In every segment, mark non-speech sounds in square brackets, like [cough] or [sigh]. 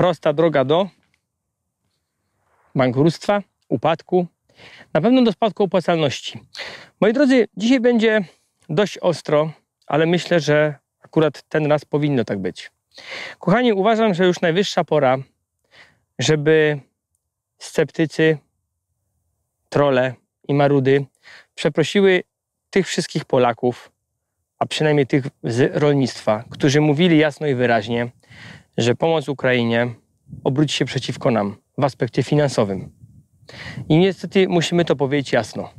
prosta droga do bankructwa, upadku, na pewno do spadku opłacalności. Moi drodzy, dzisiaj będzie dość ostro, ale myślę, że akurat ten raz powinno tak być. Kochani, uważam, że już najwyższa pora, żeby sceptycy, trole i marudy przeprosiły tych wszystkich Polaków, a przynajmniej tych z rolnictwa, którzy mówili jasno i wyraźnie, że pomoc Ukrainie obróci się przeciwko nam w aspekcie finansowym. I niestety musimy to powiedzieć jasno.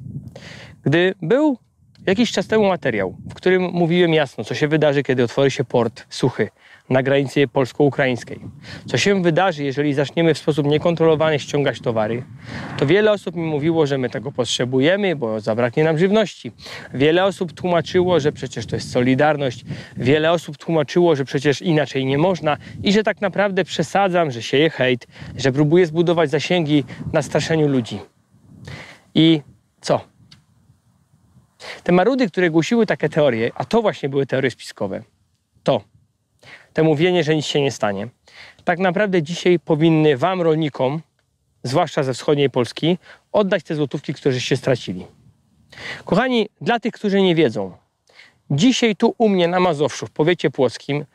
Gdy był jakiś czas temu materiał, w którym mówiłem jasno, co się wydarzy, kiedy otworzy się port suchy na granicy polsko-ukraińskiej. Co się wydarzy, jeżeli zaczniemy w sposób niekontrolowany ściągać towary? To wiele osób mi mówiło, że my tego potrzebujemy, bo zabraknie nam żywności. Wiele osób tłumaczyło, że przecież to jest solidarność. Wiele osób tłumaczyło, że przecież inaczej nie można i że tak naprawdę przesadzam, że sieje hejt, że próbuję zbudować zasięgi na straszeniu ludzi. I co? Te marudy, które głosiły takie teorie, a to właśnie były teorie spiskowe, to to mówienie, że nic się nie stanie. Tak naprawdę dzisiaj powinny Wam, rolnikom, zwłaszcza ze wschodniej Polski, oddać te złotówki, się stracili. Kochani, dla tych, którzy nie wiedzą, dzisiaj tu u mnie na Mazowszu, w powiecie płockim,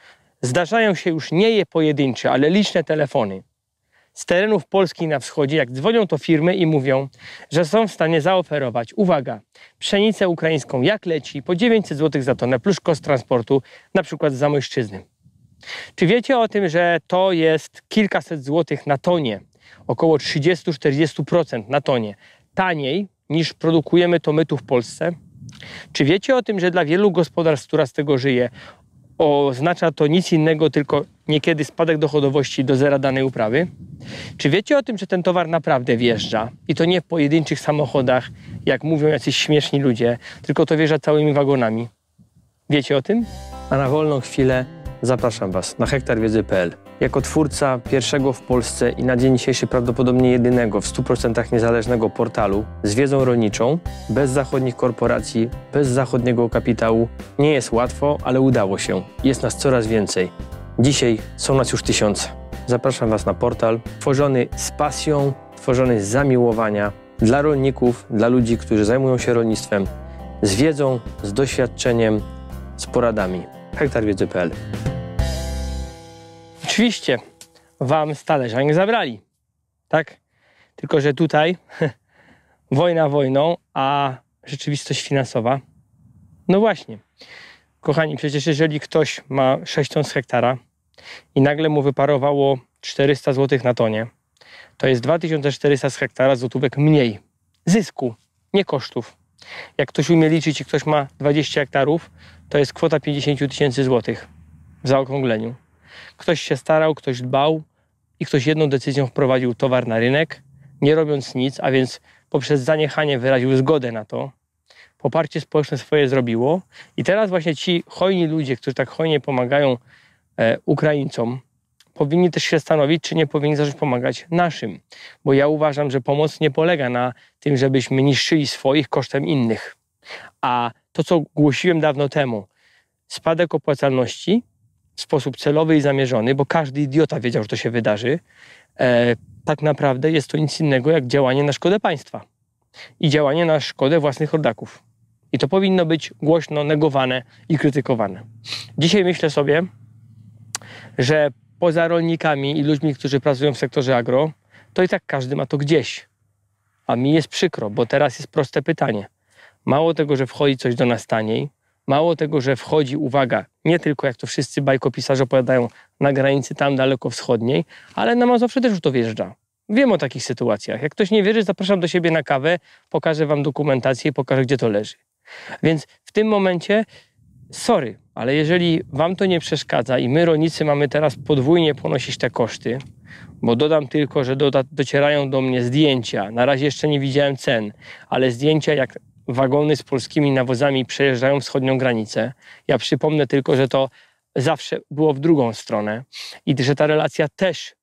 zdarzają się już nie je pojedyncze, ale liczne telefony z terenów Polski na wschodzie, jak dzwonią to firmy i mówią, że są w stanie zaoferować, uwaga, pszenicę ukraińską jak leci po 900 zł za tonę plus koszt transportu, na przykład za mężczyzny. Czy wiecie o tym, że to jest kilkaset złotych na tonie, około 30-40% na tonie, taniej niż produkujemy to my tu w Polsce? Czy wiecie o tym, że dla wielu gospodarstw, która z tego żyje, oznacza to nic innego, tylko niekiedy spadek dochodowości do zera danej uprawy? Czy wiecie o tym, że ten towar naprawdę wjeżdża i to nie w pojedynczych samochodach, jak mówią jacyś śmieszni ludzie, tylko to wjeżdża całymi wagonami? Wiecie o tym? A na wolną chwilę Zapraszam Was na hektarwiedzy.pl. Jako twórca pierwszego w Polsce i na dzień dzisiejszy prawdopodobnie jedynego w 100% niezależnego portalu z wiedzą rolniczą, bez zachodnich korporacji, bez zachodniego kapitału, nie jest łatwo, ale udało się. Jest nas coraz więcej. Dzisiaj są nas już tysiące. Zapraszam Was na portal tworzony z pasją, tworzony z zamiłowania dla rolników, dla ludzi, którzy zajmują się rolnictwem, z wiedzą, z doświadczeniem, z poradami. hektarwiedzy.pl Oczywiście wam stale talerza nie zabrali, tak? Tylko, że tutaj [laughs] wojna wojną, a rzeczywistość finansowa. No właśnie. Kochani, przecież jeżeli ktoś ma 6 ton z hektara i nagle mu wyparowało 400 zł na tonie, to jest 2400 z hektara złotówek mniej zysku, nie kosztów. Jak ktoś umie liczyć i ktoś ma 20 hektarów, to jest kwota 50 tysięcy złotych w zaokrągleniu. Ktoś się starał, ktoś dbał i ktoś jedną decyzją wprowadził towar na rynek, nie robiąc nic, a więc poprzez zaniechanie wyraził zgodę na to, poparcie społeczne swoje zrobiło. I teraz właśnie ci hojni ludzie, którzy tak hojnie pomagają e, Ukraińcom, powinni też się zastanowić, czy nie powinni zacząć pomagać naszym. Bo ja uważam, że pomoc nie polega na tym, żebyśmy niszczyli swoich kosztem innych. A to, co głosiłem dawno temu, spadek opłacalności w sposób celowy i zamierzony, bo każdy idiota wiedział, że to się wydarzy, e, tak naprawdę jest to nic innego jak działanie na szkodę państwa i działanie na szkodę własnych rodaków. I to powinno być głośno negowane i krytykowane. Dzisiaj myślę sobie, że poza rolnikami i ludźmi, którzy pracują w sektorze agro, to i tak każdy ma to gdzieś. A mi jest przykro, bo teraz jest proste pytanie. Mało tego, że wchodzi coś do nas taniej, Mało tego, że wchodzi, uwaga, nie tylko jak to wszyscy bajkopisarze opowiadają, na granicy tam daleko-wschodniej, ale na Mazowsze też już to wjeżdża. Wiem o takich sytuacjach. Jak ktoś nie wierzy, zapraszam do siebie na kawę, pokażę wam dokumentację i pokażę, gdzie to leży. Więc w tym momencie, sorry, ale jeżeli wam to nie przeszkadza i my rolnicy mamy teraz podwójnie ponosić te koszty, bo dodam tylko, że do, docierają do mnie zdjęcia, na razie jeszcze nie widziałem cen, ale zdjęcia jak wagony z polskimi nawozami przejeżdżają wschodnią granicę. Ja przypomnę tylko, że to zawsze było w drugą stronę i że ta relacja też,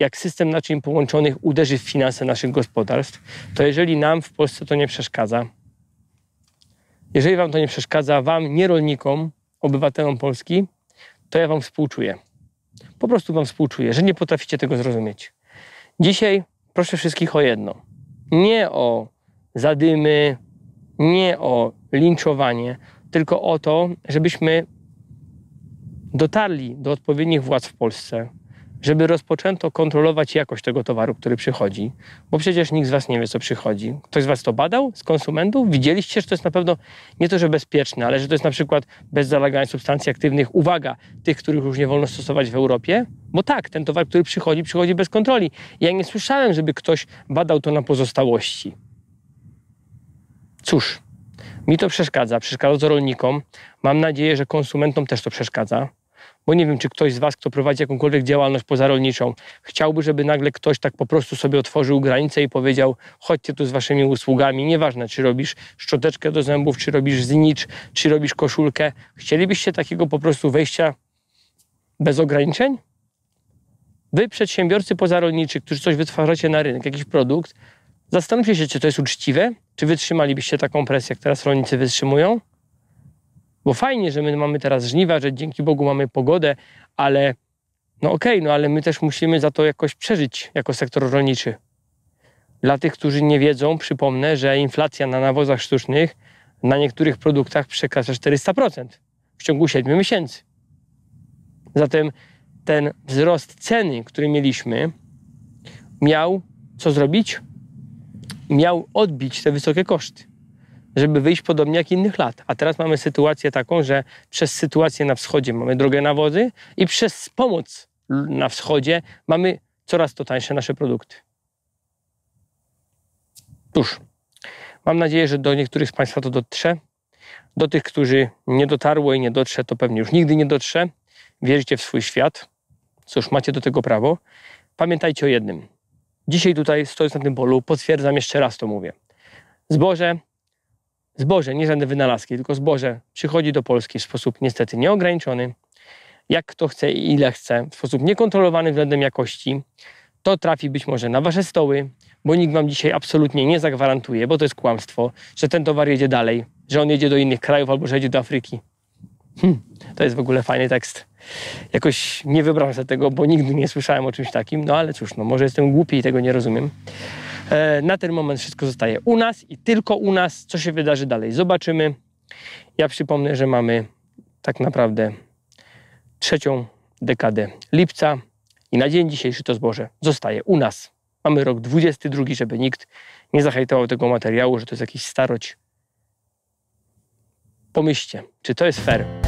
jak system naczyń połączonych, uderzy w finanse naszych gospodarstw, to jeżeli nam w Polsce to nie przeszkadza, jeżeli Wam to nie przeszkadza, Wam, nie rolnikom, obywatelom Polski, to ja Wam współczuję. Po prostu Wam współczuję, że nie potraficie tego zrozumieć. Dzisiaj proszę wszystkich o jedno. Nie o zadymy, nie o linczowanie, tylko o to, żebyśmy dotarli do odpowiednich władz w Polsce, żeby rozpoczęto kontrolować jakość tego towaru, który przychodzi, bo przecież nikt z Was nie wie, co przychodzi. Ktoś z Was to badał z konsumentów? Widzieliście, że to jest na pewno nie to, że bezpieczne, ale że to jest na przykład bez zalegania substancji aktywnych, uwaga, tych, których już nie wolno stosować w Europie? Bo tak, ten towar, który przychodzi, przychodzi bez kontroli. Ja nie słyszałem, żeby ktoś badał to na pozostałości. Cóż, mi to przeszkadza, przeszkadza to rolnikom. Mam nadzieję, że konsumentom też to przeszkadza. Bo nie wiem, czy ktoś z Was, kto prowadzi jakąkolwiek działalność pozarolniczą, chciałby, żeby nagle ktoś tak po prostu sobie otworzył granicę i powiedział: chodźcie tu z Waszymi usługami, nieważne, czy robisz szczoteczkę do zębów, czy robisz znicz, czy robisz koszulkę. Chcielibyście takiego po prostu wejścia bez ograniczeń? Wy, przedsiębiorcy pozarolniczy, którzy coś wytwarzacie na rynek, jakiś produkt, Zastanówcie się, czy to jest uczciwe, czy wytrzymalibyście taką presję, jak teraz rolnicy wytrzymują. Bo fajnie, że my mamy teraz żniwa, że dzięki Bogu mamy pogodę, ale no okej, okay, no ale my też musimy za to jakoś przeżyć jako sektor rolniczy. Dla tych, którzy nie wiedzą, przypomnę, że inflacja na nawozach sztucznych na niektórych produktach przekracza 400% w ciągu 7 miesięcy. Zatem ten wzrost ceny, który mieliśmy, miał co zrobić? miał odbić te wysokie koszty, żeby wyjść podobnie jak innych lat. A teraz mamy sytuację taką, że przez sytuację na wschodzie mamy drogę nawozy i przez pomoc na wschodzie mamy coraz to tańsze nasze produkty. Cóż, mam nadzieję, że do niektórych z Państwa to dotrze. Do tych, którzy nie dotarło i nie dotrze, to pewnie już nigdy nie dotrze. Wierzycie w swój świat. Cóż, macie do tego prawo. Pamiętajcie o jednym – Dzisiaj tutaj, stojąc na tym polu, potwierdzam jeszcze raz to mówię. Zboże, zboże, nie żadne wynalazki, tylko zboże przychodzi do Polski w sposób niestety nieograniczony, jak kto chce i ile chce, w sposób niekontrolowany względem jakości. To trafi być może na wasze stoły, bo nikt wam dzisiaj absolutnie nie zagwarantuje, bo to jest kłamstwo, że ten towar jedzie dalej, że on jedzie do innych krajów albo że jedzie do Afryki. Hmm, to jest w ogóle fajny tekst. Jakoś nie wyobrażam sobie tego, bo nigdy nie słyszałem o czymś takim, no ale cóż, no może jestem głupi i tego nie rozumiem. E, na ten moment wszystko zostaje u nas i tylko u nas. Co się wydarzy dalej, zobaczymy. Ja przypomnę, że mamy tak naprawdę trzecią dekadę lipca i na dzień dzisiejszy to zboże zostaje u nas. Mamy rok 22, żeby nikt nie zahajtował tego materiału, że to jest jakiś starość. Pomyślcie, czy to jest fair?